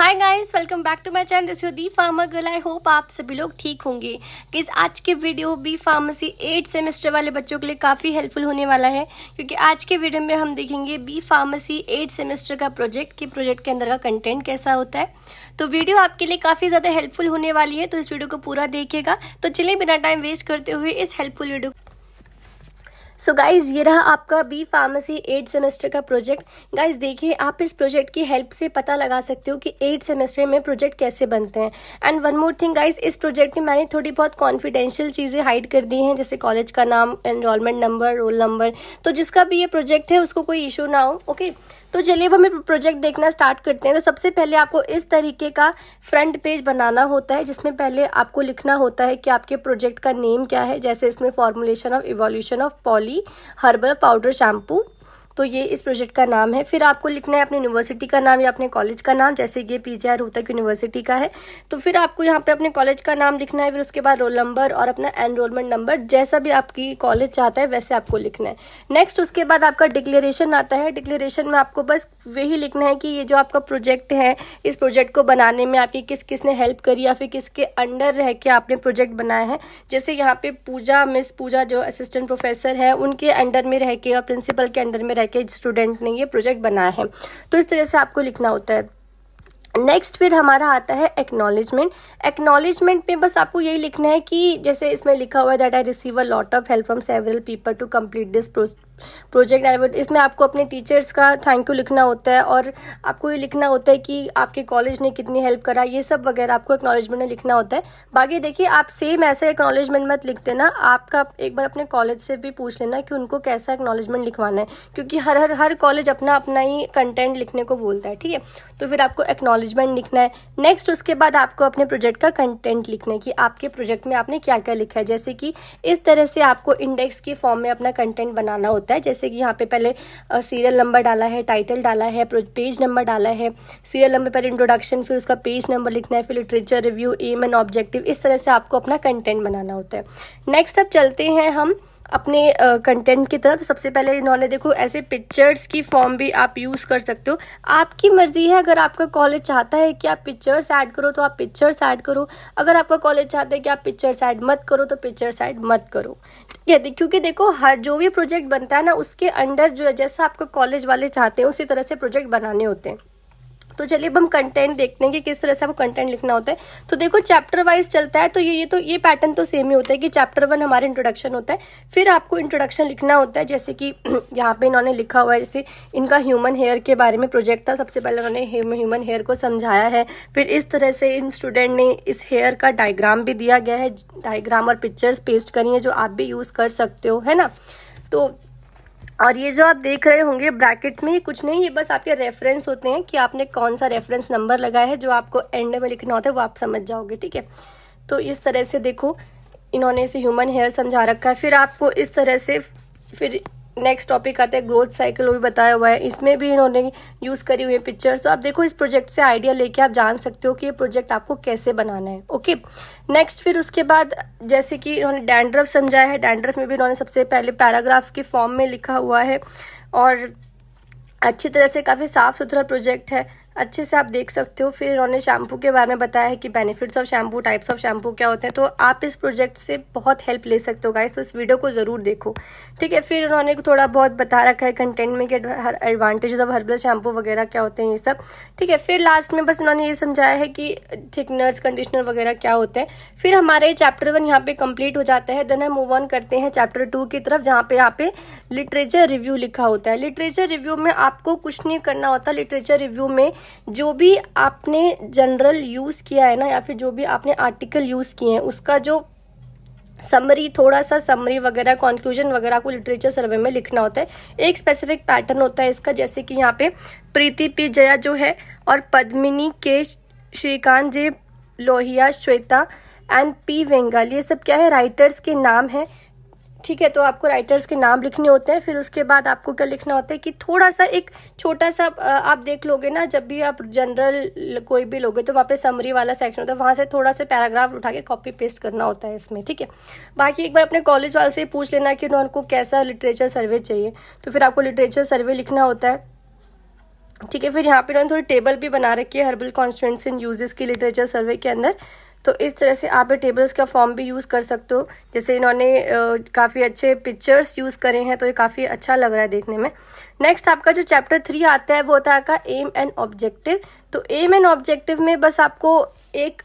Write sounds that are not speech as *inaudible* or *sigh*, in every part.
hi guys welcome back to my channel this the pharma girl I hope आप सभी लोग ठीक होंगे किस आज के video B pharmacy eight semester वाले बच्चों के लिए काफ़ी हेल्पफुल होने वाला है क्योंकि आज के वीडियो में हम देखेंगे बी फार्मेसी एट सेमेस्टर का प्रोजेक्ट कि प्रोजेक्ट के अंदर का कंटेंट कैसा होता है तो वीडियो आपके लिए काफ़ी ज़्यादा हेल्पफुल होने वाली है तो इस वीडियो को पूरा देखिएगा तो चलिए बिना टाइम वेस्ट करते हुए इस helpful video so so guys ये रहा आपका बी फार्मेसी एट सेमेस्टर का प्रोजेक्ट गाइज़ देखिए आप इस प्रोजेक्ट की हेल्प से पता लगा सकते हो कि एट सेमेस्टर में प्रोजेक्ट कैसे बनते हैं and one more thing guys इस प्रोजेक्ट में मैंने थोड़ी बहुत कॉन्फिडेंशियल चीज़ें हाइड कर दी हैं जैसे कॉलेज का नाम एनरोलमेंट नंबर रोल नंबर तो जिसका भी ये प्रोजेक्ट है उसको कोई इशू ना हो ओके तो चलिए अब हमें प्रोजेक्ट देखना स्टार्ट करते हैं तो सबसे पहले आपको इस तरीके का फ्रंट पेज बनाना होता है जिसमें पहले आपको लिखना होता है कि आपके प्रोजेक्ट का नेम क्या है जैसे इसमें formulation of evolution of poly वाली हर्बल पाउडर शैम्पू तो ये इस प्रोजेक्ट का नाम है फिर आपको लिखना है अपने यूनिवर्सिटी का नाम या अपने कॉलेज का नाम जैसे ये पी रोहतक यूनिवर्सिटी का है तो फिर आपको यहाँ पे अपने कॉलेज का नाम लिखना है फिर उसके बाद रोल नंबर और अपना एनरोलमेंट नंबर जैसा भी आपकी कॉलेज चाहता है वैसे आपको लिखना है नेक्स्ट उसके बाद आपका डिक्लेरेशन आता है डिक्लेरेशन में आपको बस वही लिखना है कि ये जो आपका प्रोजेक्ट है इस प्रोजेक्ट को बनाने में आपकी किस किस ने हेल्प करी या फिर किसके अंडर रह के आपने प्रोजेक्ट बनाया है जैसे यहाँ पे पूजा मिस पूजा जो असिस्टेंट प्रोफेसर है उनके अंडर में रह के और प्रिंसिपल के अंडर में रह के स्टूडेंट ने ये प्रोजेक्ट बनाया है तो इस तरह से आपको लिखना होता है नेक्स्ट फिर हमारा आता है एक्नॉलेजमेंट एक्नॉलेजमेंट में बस आपको यही लिखना है कि जैसे इसमें लिखा हुआ है that I receive a lot of help from several people to complete this project elevate इसमें आपको अपने टीचर्स का थैंक यू लिखना होता है और आपको ये लिखना होता है कि आपके कॉलेज ने कितनी हेल्प करा ये सब वगैरह आपको एक्नॉलेजमेंट में लिखना होता है बाकी देखिए आप सेम ऐसे एक्नॉलेजमेंट मत लिख देना आपका एक बार अपने कॉलेज से भी पूछ लेना कि उनको कैसा एक्नॉलेजमेंट लिखवाना है क्योंकि हर हर हर कॉलेज अपना अपना ही कंटेंट लिखने को बोलता है ठीक है तो फिर आपको एक्नॉलेजमेंट लिखना है नेक्स्ट उसके बाद आपको अपने प्रोजेक्ट का कंटेंट लिखना है कि आपके प्रोजेक्ट में आपने क्या क्या लिखा है जैसे कि इस तरह से आपको इंडेक्स के फॉर्म में अपना कंटेंट बनाना होता है होता है जैसे कि यहाँ पे पहले सीरियल नंबर डाला है टाइटल डाला है पेज नंबर डाला है सीरियल नंबर पर इंट्रोडक्शन फिर उसका पेज नंबर लिखना है फिर literature review aim and objective इस तरह से आपको अपना कंटेंट बनाना होता है नेक्स्ट अब चलते हैं हम अपने कंटेंट की तरफ तो सबसे पहले इन्होंने देखो ऐसे पिक्चर्स की फॉर्म भी आप यूज़ कर सकते हो आपकी मर्ज़ी है अगर आपका कॉलेज चाहता है कि आप पिक्चर्स ऐड करो तो आप पिक्चर्स ऐड करो अगर आपका कॉलेज चाहता है कि आप पिक्चर्स ऐड मत करो तो पिक्चर्स ऐड मत करो ठीक है क्योंकि देखो हर जो भी प्रोजेक्ट बनता है ना उसके अंडर जो है जैसा आपका कॉलेज वाले चाहते हैं उसी तरह से प्रोजेक्ट बनाने होते हैं तो चलिए अब हम कंटेंट देखते हैं कि किस तरह से आपको कंटेंट लिखना होता है तो देखो चैप्टर वाइज चलता है तो ये ये तो ये पैटर्न तो सेम ही होता है कि चैप्टर वन हमारा इंट्रोडक्शन होता है फिर आपको इंट्रोडक्शन लिखना होता है जैसे कि *clears throat* यहाँ पे इन्होंने लिखा हुआ है जैसे इनका ह्यूमन हेयर के बारे में प्रोजेक्ट था सबसे पहले उन्होंने ह्यूमन हेयर को समझाया है फिर इस तरह से इन स्टूडेंट ने इस हेयर का डायग्राम भी दिया गया है डायग्राम और पिक्चर्स पेस्ट करिए जो आप भी यूज़ कर सकते हो है ना तो और ये जो आप देख रहे होंगे ब्रैकेट में कुछ नहीं ये बस आपके रेफरेंस होते हैं कि आपने कौन सा रेफरेंस नंबर लगाया है जो आपको एंड में लिखना होता है वो आप समझ जाओगे ठीक है तो इस तरह से देखो इन्होंने इसे ह्यूमन हेयर समझा रखा है फिर आपको इस तरह से फिर नेक्स्ट टॉपिक आता है ग्रोथ साइकिल वो भी बताया हुआ है इसमें भी इन्होंने यूज़ करी हुई है पिक्चर्स तो आप देखो इस प्रोजेक्ट से आइडिया लेके आप जान सकते हो कि ये प्रोजेक्ट आपको कैसे बनाना है ओके नेक्स्ट फिर उसके बाद जैसे कि इन्होंने डैंड्रफ समझाया है डैंड्रफ में भी इन्होंने सबसे पहले पैराग्राफ के फॉर्म में लिखा हुआ है और अच्छी तरह से काफ़ी साफ़ सुथरा प्रोजेक्ट है अच्छे से आप देख सकते हो फिर उन्होंने शैम्पू के बारे में बताया है कि benefits of shampoo types of shampoo क्या होते हैं तो आप इस प्रोजेक्ट से बहुत हेल्प ले सकते हो गाइस तो इस वीडियो को ज़रूर देखो ठीक है फिर उन्होंने थोड़ा बहुत बता रखा है कंटेंट में कि हर एडवांटेजेस ऑफ हर्बल शैम्पू वगैरह क्या होते हैं ये सब ठीक है फिर लास्ट में बस उन्होंने ये समझाया है कि थिकनर्स कंडीशनर वगैरह क्या होते हैं फिर हमारे चैप्टर वन यहाँ पे कम्प्लीट हो जाता है देन हम मूव ऑन करते हैं चैप्टर टू की तरफ जहाँ पे यहाँ पे लिटरेचर रिव्यू लिखा होता है लिटरेचर रिव्यू में आपको कुछ नहीं करना होता लिटरेचर रिव्यू में जो भी आपने जनरल यूज़ किया है ना या फिर जो भी आपने आर्टिकल यूज़ किए हैं उसका जो समरी थोड़ा सा समरी वगैरह कॉन्क्लूजन वगैरह को लिटरेचर सर्वे में लिखना होता है एक स्पेसिफिक पैटर्न होता है इसका जैसे कि यहाँ पे प्रीति पी जया जो है और पद्मिनी के Shrikant J Lohia Shweta and P Vengal ये सब क्या है राइटर्स के नाम हैं ठीक है तो आपको राइटर्स के नाम लिखने होते हैं फिर उसके बाद आपको क्या लिखना होता है कि थोड़ा सा एक छोटा सा आप देख लोगे ना जब भी आप जनरल कोई भी लोगे तो वहाँ पे समरी वाला सेक्शन होता है वहाँ से थोड़ा सा पैराग्राफ उठा के कॉपी पेस्ट करना होता है इसमें ठीक है बाकी एक बार अपने कॉलेज वाले से पूछ लेना कि उनको कैसा लिटरेचर सर्वे चाहिए तो फिर आपको लिटरेचर सर्वे लिखना होता है ठीक है फिर यहाँ पर उन्होंने थोड़ी टेबल भी बना रखी है हर्बल कॉन्स्टेंट्स इन यूजेस की लिटरेचर सर्वे के अंदर तो इस तरह से आप टेबल्स का फॉर्म भी यूज़ कर सकते हो जैसे इन्होंने काफ़ी अच्छे पिक्चर्स यूज़ करे हैं तो ये काफ़ी अच्छा लग रहा है देखने में नेक्स्ट आपका जो चैप्टर थ्री आता है वो होता है का एम एंड ऑब्जेक्टिव तो एम एंड ऑब्जेक्टिव में बस आपको एक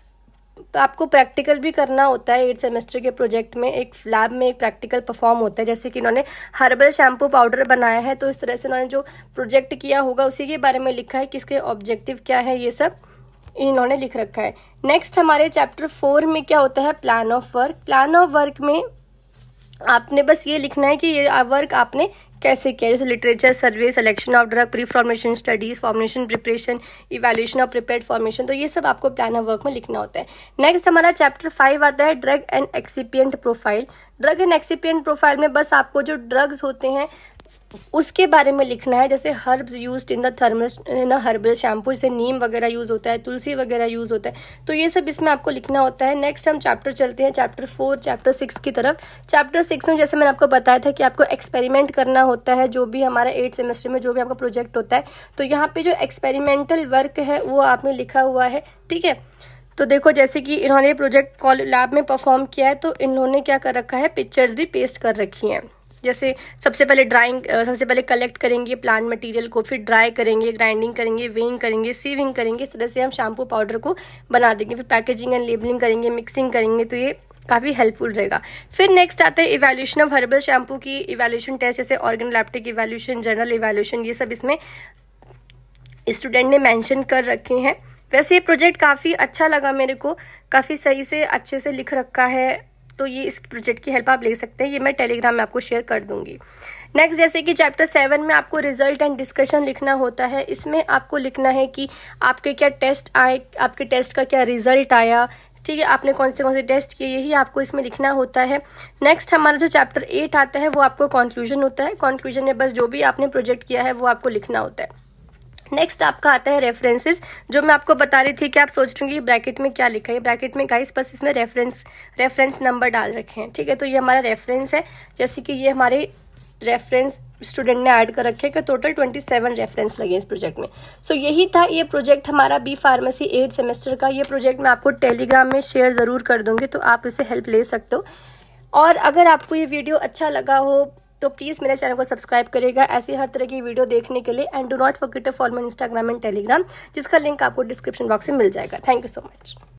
आपको प्रैक्टिकल भी करना होता है एट सेमेस्टर के प्रोजेक्ट में एक लैब में एक प्रैक्टिकल परफॉर्म होता है जैसे कि इन्होंने हर्बल शैम्पू पाउडर बनाया है तो इस तरह से इन्होंने जो प्रोजेक्ट किया होगा उसी के बारे में लिखा है कि इसके ऑब्जेक्टिव क्या है ये सब इन्होंने लिख रखा है नेक्स्ट हमारे चैप्टर फोर में क्या होता है plan of work plan of work में आपने बस ये लिखना है कि ये वर्क आपने कैसे किया जैसे literature survey selection of drug pre formation studies formation preparation evaluation of prepare formation तो ये सब आपको प्लान ऑफ वर्क में लिखना होता है नेक्स्ट हमारा चैप्टर फाइव आता है drug and excipient profile drug and excipient profile में बस आपको जो ड्रग्स होते हैं उसके बारे में लिखना है जैसे herbs use in the thermal in the herbal shampoo से नीम वगैरह यूज़ होता है तुलसी वगैरह यूज़ होता है तो ये सब इसमें आपको लिखना होता है नेक्स्ट हम चैप्टर चलते हैं चैप्टर फोर चैप्टर सिक्स की तरफ चैप्टर सिक्स में जैसे मैंने आपको बताया था कि आपको एक्सपेरिमेंट करना होता है जो भी हमारा एट सेमेस्टर में जो भी आपका प्रोजेक्ट होता है तो यहाँ पे जो एक्सपेरिमेंटल वर्क है वो आपने लिखा हुआ है ठीक है तो देखो जैसे कि इन्होंने प्रोजेक्ट लैब में परफॉर्म किया है तो इन्होंने क्या कर रखा है पिक्चर्स भी पेस्ट कर रखी हैं जैसे सबसे पहले ड्राइंग सबसे पहले कलेक्ट करेंगे प्लांट मटेरियल को फिर ड्राई करेंगे ग्राइंडिंग करेंगे वेइंग करेंगे सीविंग करेंगे इस तरह से हम शैम्पू पाउडर को बना देंगे फिर पैकेजिंग एंड लेबलिंग करेंगे मिक्सिंग करेंगे तो ये काफ़ी हेल्पफुल रहेगा फिर नेक्स्ट आता है इवेल्यूशन ऑफ हर्बल शैम्पू की इवेल्यूशन टेस्ट जैसे organoleptic evaluation general evaluation ये सब इसमें स्टूडेंट ने मैंशन कर रखे हैं वैसे ये प्रोजेक्ट काफ़ी अच्छा लगा मेरे को काफ़ी सही से अच्छे से लिख रखा है तो ये इस प्रोजेक्ट की हेल्प आप ले सकते हैं ये मैं टेलीग्राम में आपको शेयर कर दूंगी नेक्स्ट जैसे कि चैप्टर सेवन में आपको रिजल्ट एंड डिस्कशन लिखना होता है इसमें आपको लिखना है कि आपके क्या टेस्ट आए आपके टेस्ट का क्या रिजल्ट आया ठीक है आपने कौन से कौन से टेस्ट किए यही आपको इसमें लिखना होता है नेक्स्ट हमारा जो चैप्टर एट आता है वो आपको कॉन्क्लूजन होता है कॉन्क्लूजन में बस जो भी आपने प्रोजेक्ट किया है वो आपको लिखना होता है नेक्स्ट आपका आता है रेफरेंसेस जो मैं आपको बता रही थी कि आप सोच रहे कि ब्रैकेट में क्या लिखा है ब्रैकेट में गाइस बस इसमें रेफरेंस रेफरेंस नंबर डाल रखे हैं ठीक है तो ये हमारा रेफरेंस है जैसे कि ये हमारे रेफरेंस स्टूडेंट ने ऐड कर रखे कि टोटल ट्वेंटी सेवन रेफरेंस लगे इस प्रोजेक्ट में सो so, यही था ये प्रोजेक्ट हमारा बी फार्मेसी एट सेमेस्टर का ये प्रोजेक्ट मैं आपको टेलीग्राम में शेयर ज़रूर कर दूँगी तो आप इसे हेल्प ले सकते हो और अगर आपको ये वीडियो अच्छा लगा हो तो प्लीज़ मेरे चैनल को सब्सक्राइब करेगा ऐसी हर तरह की वीडियो देखने के लिए and do not forget to follow मेन इंस्टाग्राम एंड टेलीग्राम जिसका लिंक आपको डिस्क्रिप्शन बॉक्स में मिल जाएगा थैंक यू सो मच